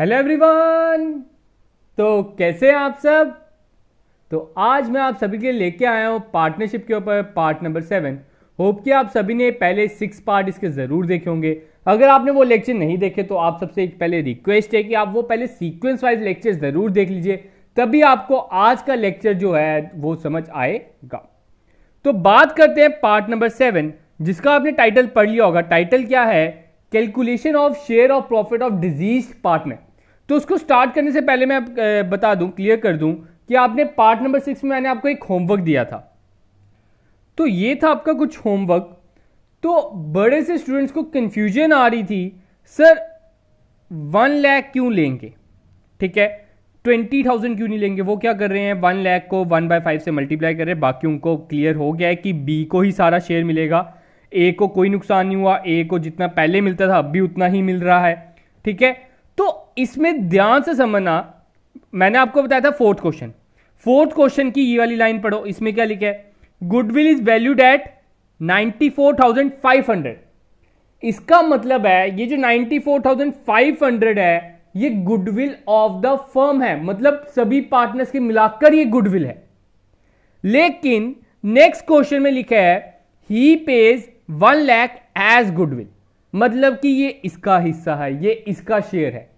hello everyone तो कैसे हैं आप सब तो आज मैं आप सभी के लिए लेके आया हूँ पार्टनरशिप के ऊपर पार्ट नंबर सेवन होप कि आप सभी ने पहले सिक्स पार्ट इसके ज़रूर देखे होंगे अगर आपने वो लेक्चर नहीं देखे तो आप सबसे पहले रिक्वेस्ट है कि आप वो पहले सीक्वेंस वाइज लेक्चर ज़रूर देख लीजिए तभी आपको आज का लेक्चर जो है वो समझ आएगा तो बात करते हैं पार्ट नंबर सेवन जिसका आपने टाइटल पढ़ लिया होगा टाइटल क्या है calculation of share of profit of deceased partner तो उसको स्टार्ट करने से पहले मैं बता दूं क्लियर कर दूं कि आपने पार्ट नंबर सिक्स में मैंने आपको एक होमवर्क दिया था तो ये था आपका कुछ होमवर्क तो बड़े से स्टूडेंट्स को कंफ्यूजन आ रही थी सर वन लैख क्यों लेंगे ठीक है ट्वेंटी थाउजेंड क्यों नहीं लेंगे वो क्या कर रहे हैं वन लैख को वन बाय फाइव से मल्टीप्लाई कर रहे हैं बाकी उनको क्लियर हो गया है कि बी को ही सारा शेयर मिलेगा ए को कोई नुकसान नहीं हुआ ए को जितना पहले मिलता था अब भी उतना ही मिल रहा है ठीक है तो इसमें ध्यान से समझना मैंने आपको बताया था फोर्थ क्वेश्चन फोर्थ क्वेश्चन की ये वाली लाइन पढ़ो इसमें क्या लिखा है goodwill is valued at ninety four thousand five hundred इसका मतलब है ये जो फोर थाउजेंड फाइव हंड्रेड है ये गुडविल ऑफ द फर्म है मतलब सभी पार्टनर्स के मिलाकर ये गुडविल है लेकिन नेक्स्ट क्वेश्चन में लिखा है ही pays one lakh as goodwill मतलब कि ये इसका हिस्सा है ये इसका शेयर है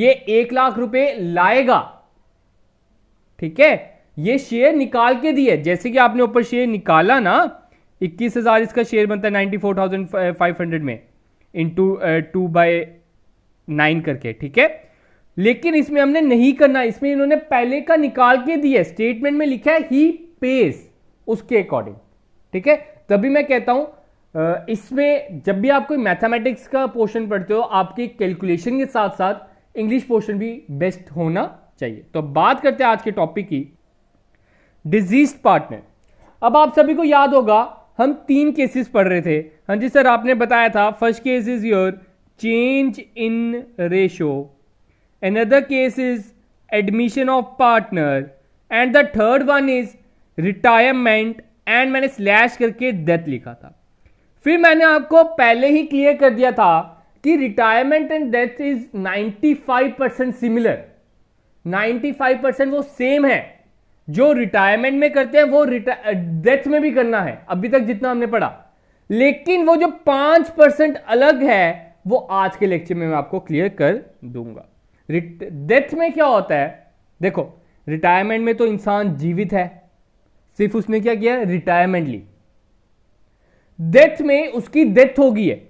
ये एक लाख रुपए लाएगा ठीक है ये शेयर निकाल के दिए जैसे कि आपने ऊपर शेयर निकाला ना इक्कीस हजार इसका शेयर बनता है ninety four thousand five hundred में इंटू टू बाई नाइन करके ठीक है लेकिन इसमें हमने नहीं करना इसमें इन्होंने पहले का निकाल के दिया स्टेटमेंट में लिखा है ही पेस उसके अकॉर्डिंग ठीक है तभी मैं कहता हूं इसमें जब भी आप कोई मैथमेटिक्स का पोर्शन पढ़ते हो आपके कैलकुलेशन के साथ साथ इंग्लिश पोर्शन भी बेस्ट होना चाहिए तो बात करते हैं आज के टॉपिक की डिजीज पार्टनर अब आप सभी को याद होगा हम तीन केसेस पढ़ रहे थे हाँ जी सर आपने बताया था first case is your change in ratio another case is admission of partner and the third one is retirement and मैंने स्लैश करके डेथ लिखा था फिर मैंने आपको पहले ही क्लियर कर दिया था कि retirement and death is 95 percent similar 95 percent वो सेम है जो रिटायरमेंट में करते हैं वो डेथ में भी करना है अभी तक जितना हमने पढ़ा लेकिन वो जो पांच परसेंट अलग है वो आज के लेक्चर में मैं आपको क्लियर कर दूंगा डेथ में क्या होता है देखो रिटायरमेंट में तो इंसान जीवित है सिर्फ उसने क्या किया रिटायरमेंट ली डेथ में उसकी डेथ होगी तो है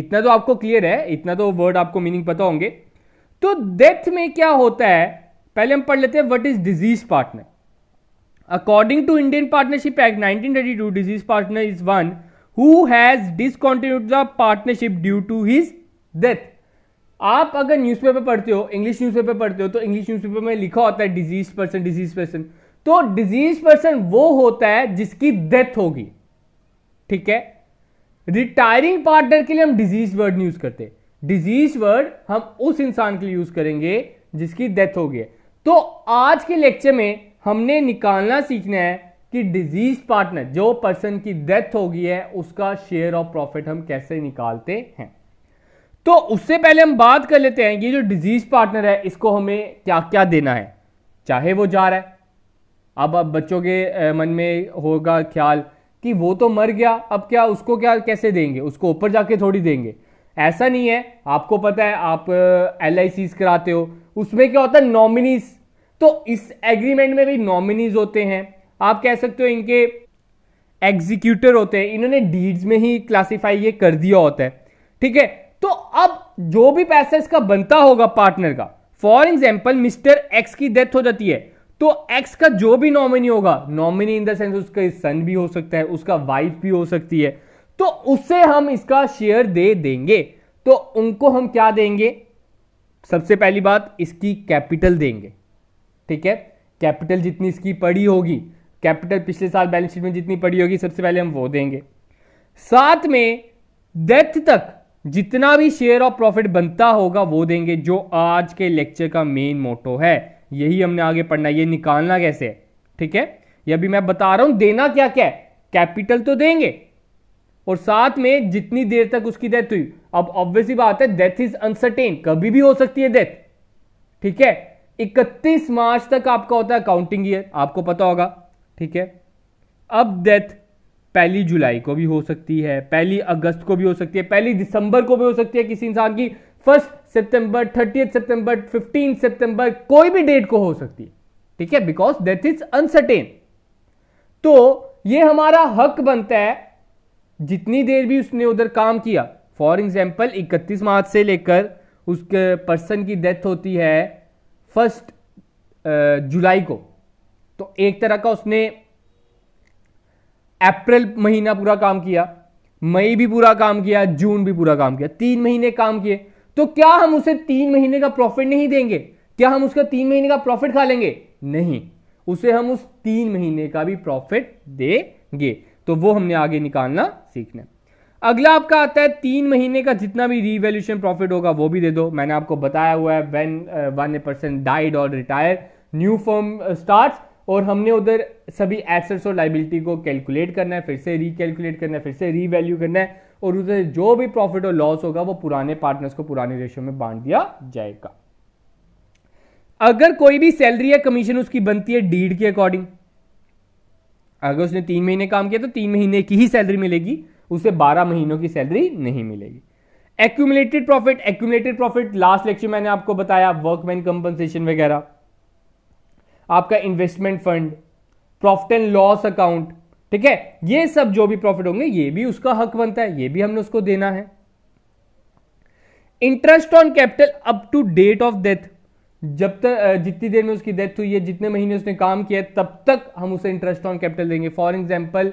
इतना तो आपको क्लियर है इतना तो वर्ड आपको मीनिंग पता होंगे तो डेथ में क्या होता है पहले हम पढ़ लेते हैं what is deceased partner according to Indian partnership act nineteen two deceased partner is one who has discontinued the partnership due to his death आप अगर न्यूज़पेपर पढ़ते हो इंग्लिश न्यूज़पेपर पढ़ते हो तो इंग्लिश न्यूज़पेपर में लिखा होता है डिजीज पर्सन डिजीज पर्सन तो डिजीज पर्सन वो होता है जिसकी डेथ होगी ठीक है रिटायरिंग पार्टनर के लिए हम डिजीज वर्ड यूज करते हैं डिजीज वर्ड हम उस इंसान के लिए यूज करेंगे जिसकी डेथ हो गई तो आज के लेक्चर में हमने निकालना सीखना है कि डिजीज पार्टनर जो पर्सन की डेथ हो गई है उसका शेयर ऑफ प्रॉफिट हम कैसे निकालते हैं तो उससे पहले हम बात कर लेते हैं कि जो डिजीज पार्टनर है इसको हमें क्या क्या देना है चाहे वो जा रहा है अब अब बच्चों के मन में होगा ख्याल कि वो तो मर गया अब क्या उसको क्या कैसे देंगे उसको ऊपर जाके थोड़ी देंगे ऐसा नहीं है आपको पता है आप एल आई कराते हो उसमें क्या होता है नॉमिनीज तो इस एग्रीमेंट में भी नॉमिनीज होते हैं आप कह सकते हो इनके एग्जीक्यूटर होते हैं इन्होंने डीड्स में ही क्लासीफाई ये कर दिया होता है ठीक है तो अब जो भी पैसा इसका बनता होगा पार्टनर का फॉर एग्जाम्पल मिस्टर एक्स की डेथ हो जाती है तो एक्स का जो भी नॉमिनी होगा नॉमिनी इन द सेंस उसका सन भी हो सकता है उसका वाइफ भी हो सकती है तो उसे हम इसका शेयर दे देंगे तो उनको हम क्या देंगे सबसे पहली बात इसकी कैपिटल देंगे ठीक है कैपिटल जितनी इसकी पड़ी होगी कैपिटल पिछले साल बैलेंस शीट में जितनी पड़ी होगी सबसे पहले हम वो देंगे साथ में डेथ तक जितना भी शेयर ऑफ प्रॉफिट बनता होगा वो देंगे जो आज के लेक्चर का मेन मोटो है यही हमने आगे पढ़ना ये निकालना कैसे है ठीक है ये अभी मैं बता रहा हूं देना क्या क्या है कैपिटल तो देंगे और साथ में जितनी देर तक उसकी डेथ हुई अब ऑब्वियसली बात है डेथ इज अनसर्टेन कभी भी हो सकती है डेथ ठीक है 31 मार्च तक आपका होता है काउंटिंग ईयर आपको पता होगा ठीक है अब डेथ पहली जुलाई को भी हो सकती है पहली अगस्त को भी हो सकती है पहली दिसंबर को भी हो सकती है किसी इंसान की फर्स्ट सितंबर थर्टी सितंबर फिफ्टीन सितंबर कोई भी डेट को हो सकती है ठीक है बिकॉज दैट इज अनसर्टेन तो ये हमारा हक बनता है जितनी देर भी उसने उधर काम किया फॉर एग्जाम्पल 31 मार्च से लेकर उसके पर्सन की डेथ होती है फर्स्ट जुलाई को तो एक तरह का उसने अप्रैल महीना पूरा काम किया मई भी पूरा काम किया जून भी पूरा काम किया तीन महीने काम किए तो क्या हम उसे तीन महीने का प्रॉफिट नहीं देंगे क्या हम उसका तीन महीने का प्रॉफिट खा लेंगे नहीं उसे हम उस तीन महीने का भी प्रॉफिट देंगे तो वो हमने आगे निकालना सीखना अगला आपका आता है तीन महीने का जितना भी रीवैल्यूशन प्रॉफिट होगा वो भी दे दो मैंने आपको बताया हुआ है व्हेन वन पर्सन डाइड और रिटायर न्यू फर्म स्टार्ट और हमने उधर सभी एसेट्स और लाइबिलिटी को कैलकुलेट करना है फिर से रिकैलकुलेट करना है फिर से रीवैल्यू करना है और उसे जो भी प्रॉफिट और लॉस होगा वो पुराने पार्टनर्स को पुराने रेशियो में बांट दिया जाएगा अगर कोई भी सैलरी या कमीशन उसकी बनती है डीड के अकॉर्डिंग अगर उसने तीन महीने काम किया तो तीन महीने की ही सैलरी मिलेगी उसे बारह महीनों की सैलरी नहीं मिलेगी accumulated profit accumulated profit last lecture मैंने आपको बताया वर्कमैन कंपनसेशन वगैरह आपका investment fund profit and loss account ठीक है ये सब जो भी प्रॉफिट होंगे ये भी उसका हक बनता है ये भी हमने उसको देना है interest on capital up to date of death जब तक जितनी देर में उसकी डेथ हुई है जितने महीने उसने काम किया तब तक हम उसे इंटरेस्ट ऑन कैपिटल देंगे फॉर एग्जाम्पल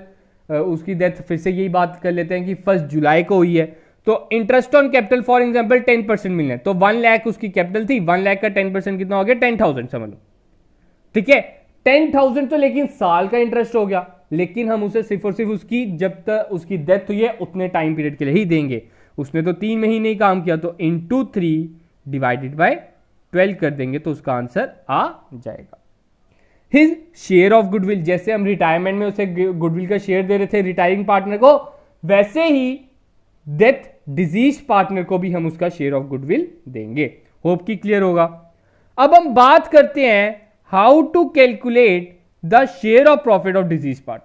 उसकी डेथ फिर से यही बात कर लेते हैं कि फर्स्ट जुलाई को हुई है तो interest on capital for example ten percent मिलना है तो वन लैख उसकी कैपिटल थी वन लाख का टेन परसेंट कितना हो गया टेन थाउजेंड समझ लो ठीक है टेन थाउजेंड तो लेकिन साल का इंटरेस्ट हो गया लेकिन हम उसे सिर्फ और सिर्फ उसकी जब तक उसकी डेथ हुई है उतने टाइम पीरियड के लिए ही देंगे उसने तो तीन महीने ही काम किया तो into three divided by twelve कर देंगे तो उसका आंसर आ जाएगा हिज शेयर ऑफ गुडविल जैसे हम रिटायरमेंट में उसे गुडविल का शेयर दे रहे थे रिटायरिंग पार्टनर को वैसे ही डेथ डिजीज पार्टनर को भी हम उसका शेयर ऑफ गुडविल देंगे होप की क्लियर होगा अब हम बात करते हैं how to calculate the share of profit of deceased part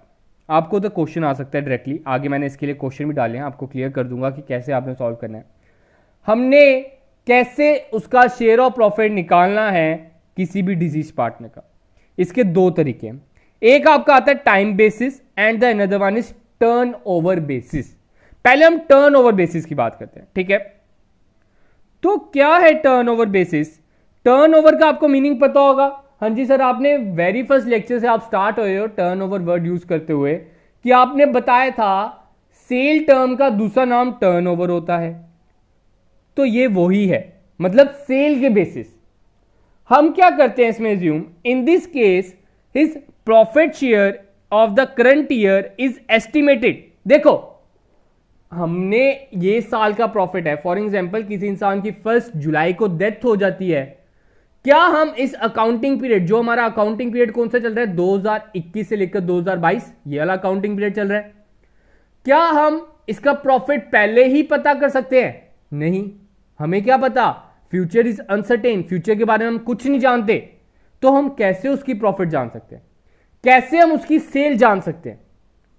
आपको तो क्वेश्चन आ सकता है डायरेक्टली आगे मैंने इसके लिए क्वेश्चन भी डाले हैं आपको क्लियर कर दूंगा कि कैसे आपने सॉल्व करना है हमने कैसे उसका शेयर ऑफ प्रॉफिट निकालना है किसी भी डिजीज पार्टनर का इसके दो तरीके हैं एक आपका आता है time basis and the another one is turnover basis पहले हम टर्न ओवर बेसिस की बात करते हैं ठीक है तो क्या है turnover basis turnover का आपको मीनिंग पता होगा हाँ जी सर आपने वेरी फर्स्ट लेक्चर से आप स्टार्ट हो टर्न ओवर वर्ड यूज करते हुए कि आपने बताया था सेल टर्म का दूसरा नाम टर्न ओवर होता है तो ये वही है मतलब सेल के बेसिस हम क्या करते हैं इसमें assume in this case his profit share of the current year is estimated देखो हमने ये साल का प्रॉफिट है फॉर एग्जाम्पल किसी इंसान की फर्स्ट जुलाई को डेथ हो जाती है क्या हम इस अकाउंटिंग पीरियड जो हमारा अकाउंटिंग पीरियड कौन सा चल रहा है 2021 से लेकर 2022 ये वाला अकाउंटिंग पीरियड चल रहा है क्या हम इसका प्रॉफिट पहले ही पता कर सकते हैं नहीं हमें क्या पता फ्यूचर इज अनसर्टेन फ्यूचर के बारे में हम कुछ नहीं जानते तो हम कैसे उसकी प्रॉफिट जान सकते हैं कैसे हम उसकी सेल जान सकते हैं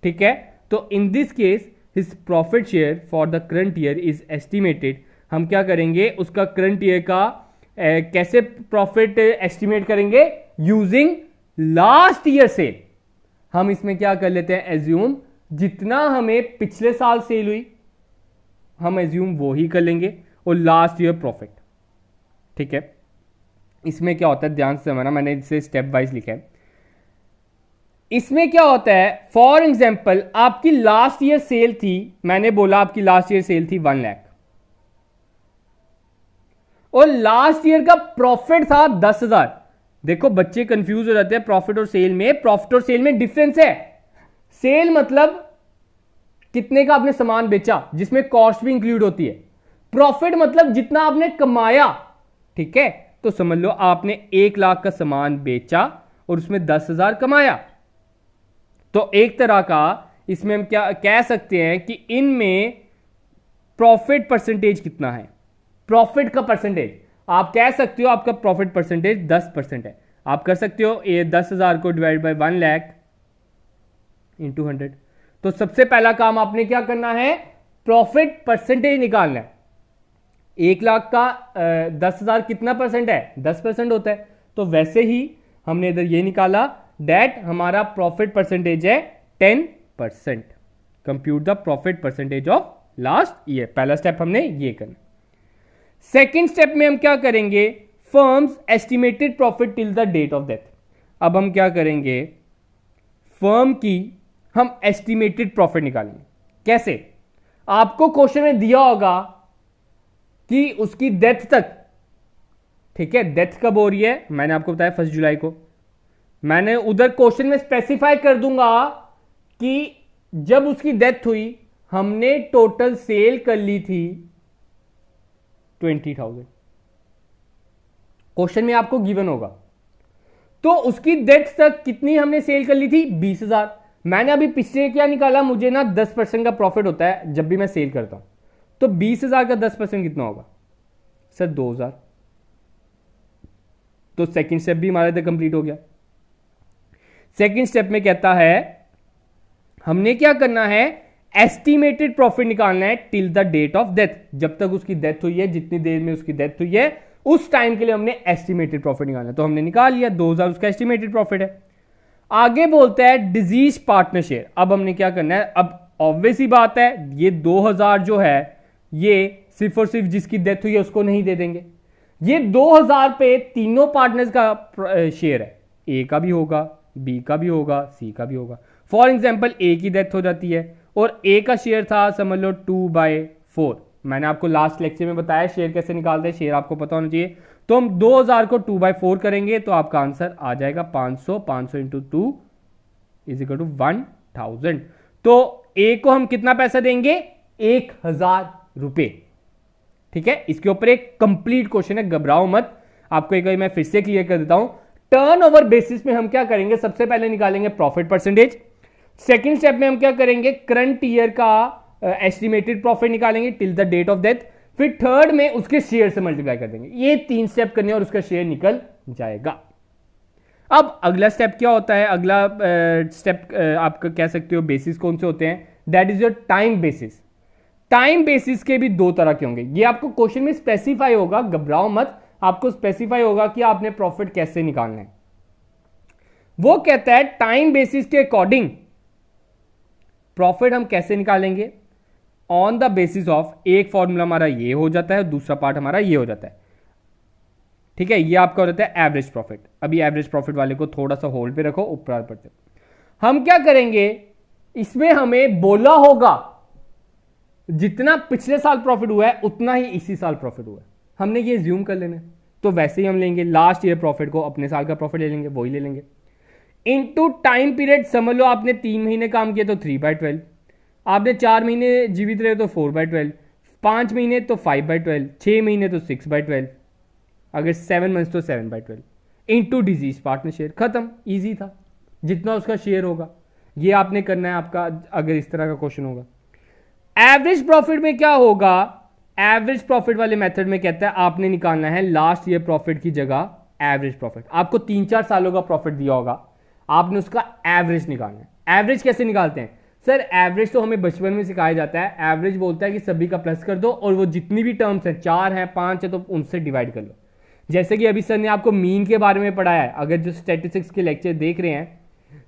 ठीक है तो in this case his profit share for the current year is estimated हम क्या करेंगे उसका करंट ईयर का कैसे प्रॉफिट एस्टिमेट करेंगे यूजिंग लास्ट ईयर सेल हम इसमें क्या कर लेते हैं एज्यूम जितना हमें पिछले साल सेल हुई हम एज्यूम वो ही कर लेंगे और लास्ट ईयर प्रॉफिट ठीक है इसमें क्या होता है ध्यान से हमारा मैंने इसे स्टेप वाइज लिखा है इसमें क्या होता है फॉर एग्जाम्पल आपकी लास्ट ईयर सेल थी मैंने बोला आपकी लास्ट ईयर सेल थी वन लैख और लास्ट ईयर का प्रॉफिट था दस हजार देखो बच्चे कंफ्यूज हो जाते हैं प्रॉफिट और सेल में प्रॉफिट और सेल में डिफरेंस है सेल मतलब कितने का आपने सामान बेचा जिसमें कॉस्ट भी इंक्लूड होती है प्रॉफिट मतलब जितना आपने कमाया ठीक है तो समझ लो आपने एक लाख का सामान बेचा और उसमें दस हजार कमाया तो एक तरह का इसमें हम क्या कह सकते हैं कि इनमें प्रॉफिट परसेंटेज कितना है प्रॉफिट का परसेंटेज आप कह सकते हो आपका प्रॉफिट परसेंटेज दस परसेंट है आप कर सकते हो ये दस हज़ार को divide by one lakh into hundred तो सबसे पहला काम आपने क्या करना है प्रॉफिट परसेंटेज निकालना है एक लाख का दस हज़ार कितना परसेंट है दस परसेंट होता है तो वैसे ही हमने इधर ये निकाला डेट हमारा प्रॉफिट परसेंटेज है ten percent compute the profit percentage of last year पहला स्टेप हमने ये करना सेकेंड स्टेप में हम क्या करेंगे firm's estimated profit till the date of death अब हम क्या करेंगे फर्म की हम एस्टिमेटेड प्रॉफिट निकालेंगे कैसे आपको क्वेश्चन में दिया होगा कि उसकी डेथ तक ठीक है डेथ कब हो रही है मैंने आपको बताया फर्स्ट जुलाई को मैंने उधर क्वेश्चन में स्पेसिफाई कर दूंगा कि जब उसकी डेथ हुई हमने टोटल सेल कर ली थी ट्वेंटी थाउजेंड क्वेश्चन में आपको गिवन होगा तो उसकी डेट तक कितनी हमने सेल कर ली थी बीस हजार मैंने अभी पिछले क्या निकाला मुझे ना दस परसेंट का प्रॉफिट होता है जब भी मैं सेल करता हूं तो बीस हजार का दस परसेंट कितना होगा सर दो हजार तो सेकंड स्टेप भी हमारे तक कंप्लीट हो गया सेकंड स्टेप में कहता है हमने क्या करना है एस्टिमेटेड प्रॉफिट निकालना है till the date of death जब तक उसकी डेथ हुई है जितनी देर में उसकी डेथ हुई है उस टाइम के लिए हमने एस्टिमेटेड प्रॉफिट निकालना है तो हमने निकाल लिया दो हजार उसका एस्टिमेटेड प्रॉफिट है आगे बोलता है डिजीज पार्टनर शेयर अब हमने क्या करना है अब ऑब्वियस ही बात है ये 2000 जो है ये सिर्फ और सिर्फ जिसकी डेथ हुई है उसको नहीं दे देंगे ये 2000 पे तीनों पार्टनर्स का शेयर है ए का भी होगा बी का भी होगा सी का भी होगा फॉर एग्जाम्पल ए की डेथ हो जाती है और ए का शेयर था समझ लो टू बाय फोर मैंने आपको लास्ट लेक्चर में बताया शेयर कैसे निकालते हैं शेयर आपको पता होना चाहिए तो हम 2000 को 2 बाई फोर करेंगे तो आपका आंसर आ जाएगा 500 500 into two is equal to one thousand तो ए को हम कितना पैसा देंगे एक हजार रुपये ठीक है इसके ऊपर एक कंप्लीट क्वेश्चन है घबराओ मत आपको एक बार मैं फिर से क्लियर कर देता हूं टर्नओवर बेसिस में हम क्या करेंगे सबसे पहले निकालेंगे प्रॉफिट परसेंटेज सेकेंड स्टेप में हम क्या करेंगे करंट ईयर का एस्टिमेटेड प्रॉफिट निकालेंगे till the date of death फिर थर्ड में उसके शेयर से मल्टीप्लाई कर देंगे ये तीन स्टेप करने और उसका शेयर निकल जाएगा अब अगला स्टेप क्या होता है अगला स्टेप uh, uh, आप कह सकते हो बेसिस कौन से होते हैं that is your time basis time basis के भी दो तरह के होंगे ये आपको क्वेश्चन में स्पेसिफाई होगा घबराओ मत आपको स्पेसिफाई होगा कि आपने प्रॉफिट कैसे निकालना है वो कहता है टाइम बेसिस के अकॉर्डिंग प्रॉफिट हम कैसे निकालेंगे ऑन द बेसिस ऑफ एक फॉर्मूला हमारा ये हो जाता है दूसरा पार्ट हमारा ये हो जाता है ठीक है ये आपका हो जाता है एवरेज प्रॉफिट अभी एवरेज प्रॉफिट वाले को थोड़ा सा होल्ड पे रखो ऊपर पर हम क्या करेंगे इसमें हमें बोला होगा जितना पिछले साल प्रॉफिट हुआ है उतना ही इसी साल प्रॉफिट हुआ है हमने ये ज्यूम कर लेना है तो वैसे ही हम लेंगे लास्ट ईयर प्रॉफिट को अपने साल का प्रॉफिट ले लेंगे वही ले लेंगे टू टाइम पीरियड समझ लो आपने तीन महीने काम किया तो थ्री बाई ट्वेल्व आपने चार महीने जीवित रहे तो फोर बाई ट्वेल्व पाँच महीने तो फाइव बाई ट्वेल्व छः महीने तो सिक्स बाई ट्वेल्व अगर सेवन मंथ्स तो seven by twelve into deceased partner share खत्म ईजी था जितना उसका शेयर होगा ये आपने करना है आपका अगर इस तरह का क्वेश्चन होगा एवरेज प्रॉफिट में क्या होगा एवरेज प्रॉफिट वाले मेथड में कहता है आपने निकालना है लास्ट ईयर प्रॉफिट की जगह एवरेज प्रॉफिट आपको तीन चार सालों का प्रॉफिट दिया होगा आपने उसका एवरेज निकालना है एवरेज कैसे निकालते हैं सर एवरेज तो हमें बचपन में सिखाया जाता है एवरेज बोलता है कि सभी का प्लस कर दो और वो जितनी भी टर्म्स हैं चार हैं पाँच है तो उनसे डिवाइड कर लो जैसे कि अभी सर ने आपको मीन के बारे में पढ़ाया है अगर जो स्टेटिस्टिक्स के लेक्चर देख रहे हैं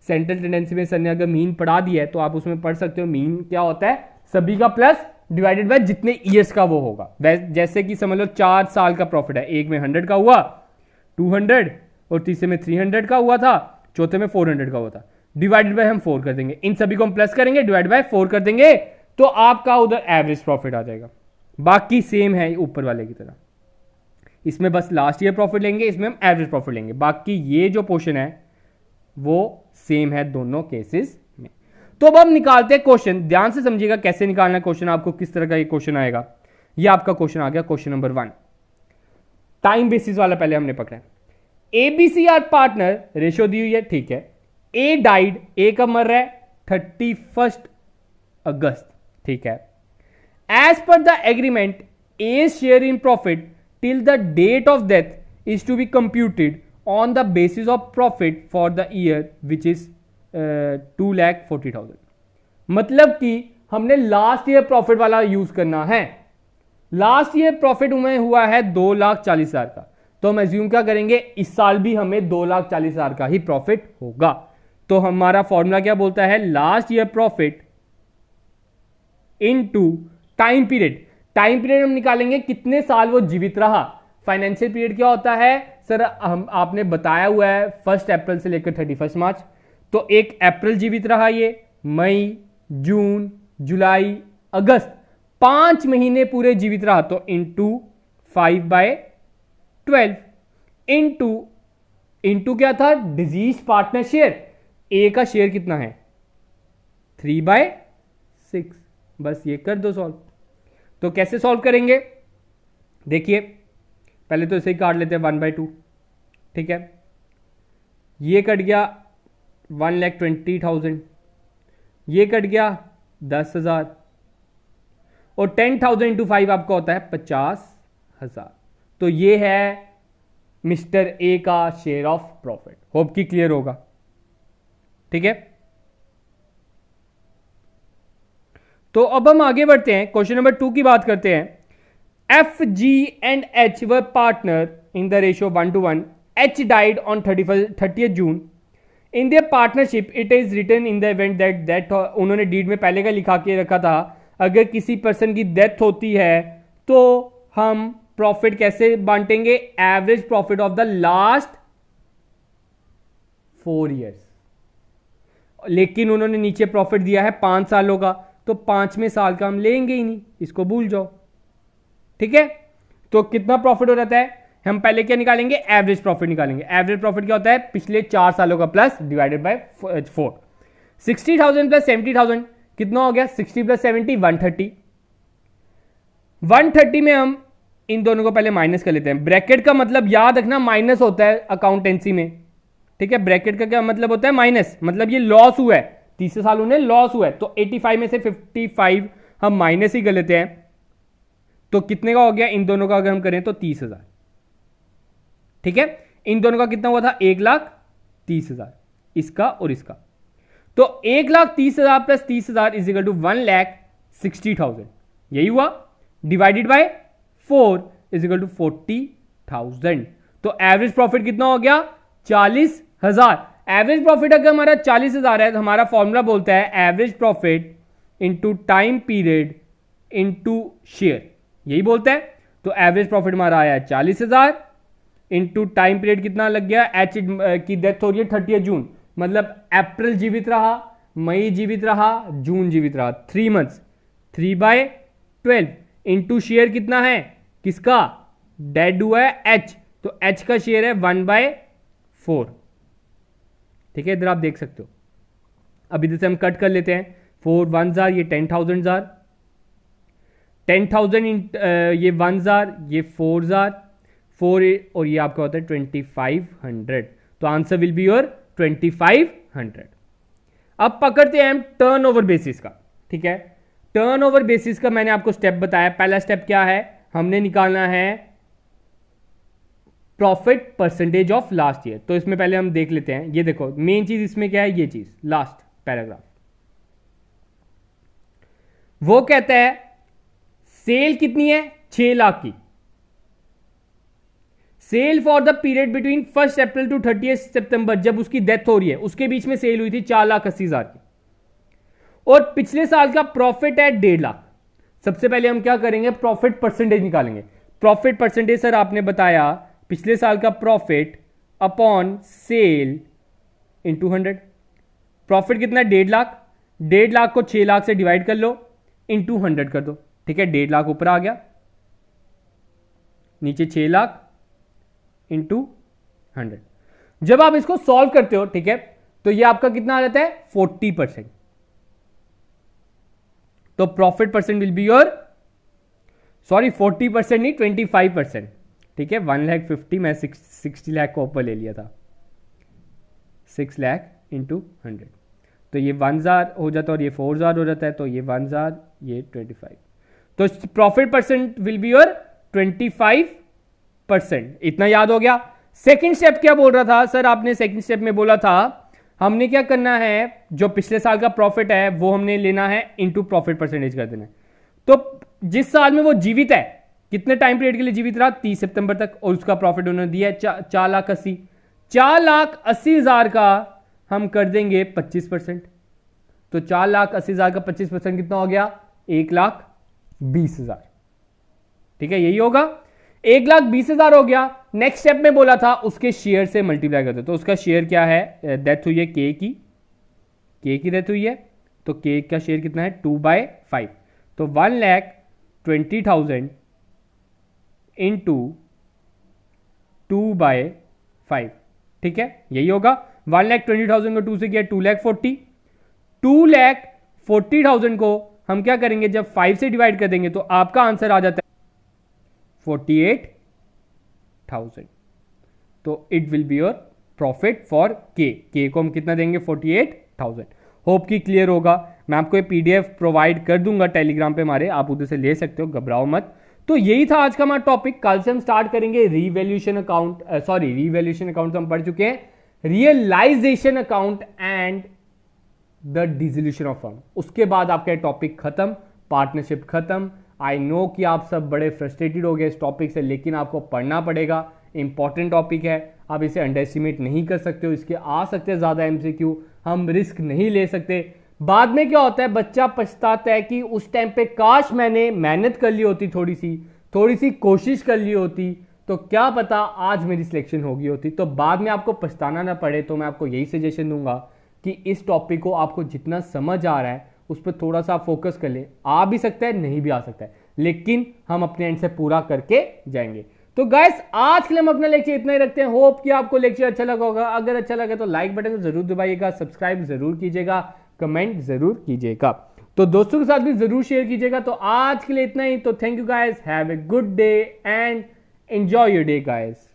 सेंट्रल टेंडेंसी में सर ने अगर मीन पढ़ा दिया है तो आप उसमें पढ़ सकते हो मीन क्या होता है सभी का प्लस डिवाइडेड बाय जितने ईयर्स का वो होगा जैसे कि समझ लो चार साल का प्रॉफिट है एक में हंड्रेड का हुआ टू हंड्रेड और तीसरे में थ्री हंड्रेड का हुआ था चौथे में फोर हंड्रेड का होता डिवाइडेड बाय हम फोर कर देंगे इन सभी को हम प्लस करेंगे डिवाइड बाय फोर कर देंगे तो आपका उधर एवरेज प्रॉफिट आ जाएगा बाकी सेम है ऊपर वाले की तरह इसमें बस लास्ट ईयर प्रॉफिट लेंगे इसमें हम एवरेज प्रॉफिट लेंगे बाकी ये जो पोर्शन है वो सेम है दोनों केसेस में तो अब हम निकालते हैं क्वेश्चन ध्यान से समझिएगा कैसे निकालना क्वेश्चन आपको किस तरह का ये क्वेश्चन आएगा ये आपका क्वेश्चन आ गया question number one time basis वाला पहले हमने पकड़ा है A B C are partner ratio दी हुई है ठीक है ए डाइड ए कब मर रहा है थर्टी फर्स्ट अगस्त ठीक है as per the agreement A share in profit till the date of death is to be computed on the basis of profit for the year which is two lakh forty thousand मतलब कि हमने last year profit वाला use करना है last year profit में हुआ है दो लाख चालीस हजार का तो हम एज्यूम क्या करेंगे इस साल भी हमें दो लाख चालीस हजार का ही प्रॉफिट होगा तो हमारा फॉर्मूला क्या बोलता है last year profit into time period time period हम निकालेंगे कितने साल वो जीवित रहा फाइनेंशियल पीरियड क्या होता है सर हम आपने बताया हुआ है फर्स्ट अप्रैल से लेकर थर्टी फर्स्ट मार्च तो एक अप्रैल जीवित रहा ये मई जून जुलाई अगस्त पांच महीने पूरे जीवित रहा तो into five by twelve into into क्या था डिजीज पार्टनर शेयर ए का शेयर कितना है थ्री बाय सिक्स बस ये कर दो सॉल्व तो कैसे सॉल्व करेंगे देखिए पहले तो इसे काट लेते हैं वन बाय टू ठीक है ये कट गया वन लैख ट्वेंटी थाउजेंड ये कट गया दस हज़ार और टेन थाउजेंड इंटू फाइव आपका होता है पचास हज़ार तो ये है मिस्टर ए का शेयर ऑफ प्रॉफिट होप की क्लियर होगा ठीक है तो अब हम आगे बढ़ते हैं क्वेश्चन नंबर टू की बात करते हैं एफ जी एंड एच व partner in the ratio one two one H died on thirty thirty June in their partnership it is return in the event that that उन्होंने deed में पहले का लिखा के रखा था अगर किसी पर्सन की डेथ होती है तो हम प्रॉफिट कैसे बांटेंगे average profit of the last four years लेकिन उन्होंने नीचे प्रॉफिट दिया है पांच सालों का तो पांचवें साल का हम लेंगे ही नहीं इसको भूल जाओ ठीक है तो कितना प्रॉफिट हो जाता है हम पहले क्या निकालेंगे एवरेज प्रॉफिट निकालेंगे एवरेज प्रॉफिट क्या होता है पिछले चार सालों का plus divided by four sixty thousand plus seventy thousand कितना हो गया sixty plus seventy one thirty one thirty में हम इन दोनों को पहले माइनस कर लेते हैं ब्रैकेट का मतलब याद रखना माइनस होता है अकाउंटेंसी में ठीक है ब्रैकेट का क्या मतलब होता है माइनस मतलब ये लॉस हुआ है तीसरे साल उन्हें लॉस हुआ है तो 85 में से 55 हम माइनस ही कर लेते हैं तो कितने का हो गया इन दोनों का अगर हम करें तो तीस हजार ठीक है इन दोनों का कितना हुआ था एक लाख तीस हजार इसका और इसका तो एक लाख तीस हजार प्लस तीस हजार is equal to one lakh sixty thousand यही हुआ divided by four is equal to forty thousand तो एवरेज प्रॉफिट कितना हो गया चालीस हजार एवरेज प्रॉफिट अगर हमारा चालीस हजार है तो हमारा फॉर्मूला बोलता है average profit into time period into share यही बोलता है तो एवरेज प्रॉफिट हमारा आया चालीस हजार इंटू टाइम पीरियड कितना लग गया एच की डेथ हो रही है थर्टी जून मतलब अप्रैल जीवित रहा मई जीवित रहा जून जीवित रहा three months three by twelve into share कितना है किसका डेड हुआ है एच तो एच का शेयर है वन बाय फोर ठीक है इधर आप देख सकते हो अब इधर से हम कट कर लेते हैं फोर वन जार ये ten thousand zero ten thousand ये वन जार ये फोर जार फोर और ये आपका होता है ट्वेंटी फाइव हंड्रेड तो answer will be your twenty five hundred अब पकड़ते हैं हम टर्न ओवर बेसिस का ठीक है टर्न ओवर बेसिस का मैंने आपको स्टेप बताया पहला स्टेप क्या है हमने निकालना है profit percentage of last year तो इसमें पहले हम देख लेते हैं ये देखो मेन चीज इसमें क्या है ये चीज लास्ट पैराग्राफ वो कहता है सेल कितनी है छह लाख की sale for the period between first April to thirty सितंबर जब उसकी डेथ हो रही है उसके बीच में सेल हुई थी चार लाख अस्सी हजार की और पिछले साल का प्रॉफिट है डेढ़ लाख सबसे पहले हम क्या करेंगे प्रॉफिट परसेंटेज निकालेंगे प्रॉफिट परसेंटेज सर आपने बताया पिछले साल का profit upon sale into hundred profit कितना डेढ़ लाख डेढ़ लाख को छह लाख से डिवाइड कर लो इन टू हंड्रेड कर दो ठीक है डेढ़ लाख ऊपर आ गया नीचे छह लाख इंटू हंड्रेड जब आप इसको सॉल्व करते हो ठीक है तो ये आपका कितना आ जाता है फोर्टी परसेंट तो profit percent will be your sorry forty percent नहीं ट्वेंटी फाइव परसेंट ठीक है वन लैख फिफ्टी मैं सिक्सटी लैख को ऊपर ले लिया था सिक्स लैख इंटू हंड्रेड तो ये वन हज़ार हो जाता है और ये फोर हज़ार हो जाता है तो ये वन हज़ार ये ट्वेंटी फाइव तो profit percent will be your twenty five percent इतना याद हो गया सेकेंड स्टेप क्या बोल रहा था सर आपने सेकेंड स्टेप में बोला था हमने क्या करना है जो पिछले साल का प्रॉफिट है वो हमने लेना है इनटू प्रॉफिट परसेंटेज कर देना है तो जिस साल में वो जीवित है कितने टाइम पीरियड के लिए जीवित रहा तीस सितंबर तक और उसका प्रॉफिट उन्होंने दिया है चा, चार लाख अस्सी चार लाख अस्सी हजार का हम कर देंगे पच्चीस परसेंट तो चार लाख अस्सी हजार का पच्चीस परसेंट कितना हो गया एक लाख बीस हजार ठीक है यही होगा एक लाख बीस हजार हो गया नेक्स्ट स्टेप में बोला था उसके शेयर से मल्टीप्लाई करते तो उसका शेयर क्या है डेथ uh, हुई है के की के की डेथ हुई है तो के का शेयर कितना है टू बाय फाइव तो one lakh twenty thousand into two by five ठीक है यही होगा वन लैख ट्वेंटी थाउजेंड को टू से किया two lakh forty two lakh forty thousand को हम क्या करेंगे जब फाइव से डिवाइड कर देंगे तो आपका आंसर आ जाता है फोर्टी एट थाउजेंड तो it will be your profit for K K को हम कितना देंगे फोर्टी एट थाउजेंड होप कि क्लियर होगा मैं आपको ये पीडीएफ प्रोवाइड कर दूंगा टेलीग्राम पे हमारे आप उधर से ले सकते हो घबराओ मत तो यही था आज का हमारा टॉपिक कल से हम स्टार्ट करेंगे revaluation account sorry revaluation account हम पढ़ चुके हैं realisation account and the dissolution of firm उसके बाद आपका टॉपिक खत्म पार्टनरशिप खत्म आई नो कि आप सब बड़े फ्रस्ट्रेटेड हो गए इस टॉपिक से लेकिन आपको पढ़ना पड़ेगा इंपॉर्टेंट टॉपिक है आप इसे अंडर एस्टिमेट नहीं कर सकते हो इसके आ सकते हैं ज़्यादा क्यू हम रिस्क नहीं ले सकते बाद में क्या होता है बच्चा पछताता है कि उस टाइम पे काश मैंने मेहनत कर ली होती थोड़ी सी थोड़ी सी कोशिश कर ली होती तो क्या पता आज मेरी सिलेक्शन होगी होती तो बाद में आपको पछताना ना पड़े तो मैं आपको यही सजेशन दूंगा कि इस टॉपिक को आपको जितना समझ आ रहा है उस पर थोड़ा सा फोकस कर ले आ भी सकता है नहीं भी आ सकता है लेकिन हम अपने एंड से पूरा करके जाएंगे तो गैस आज के लिए हम अपना लेक्चर इतना ही रखते हैं होप कि आपको लेक्चर अच्छा लगा होगा अगर अच्छा लगा तो लाइक बटन को जरूर दबाइएगा सब्सक्राइब जरूर कीजिएगा कमेंट जरूर कीजिएगा तो दोस्तों के साथ भी जरूर शेयर कीजिएगा तो आज के लिए इतना ही तो thank you guys have a good day and enjoy your day guys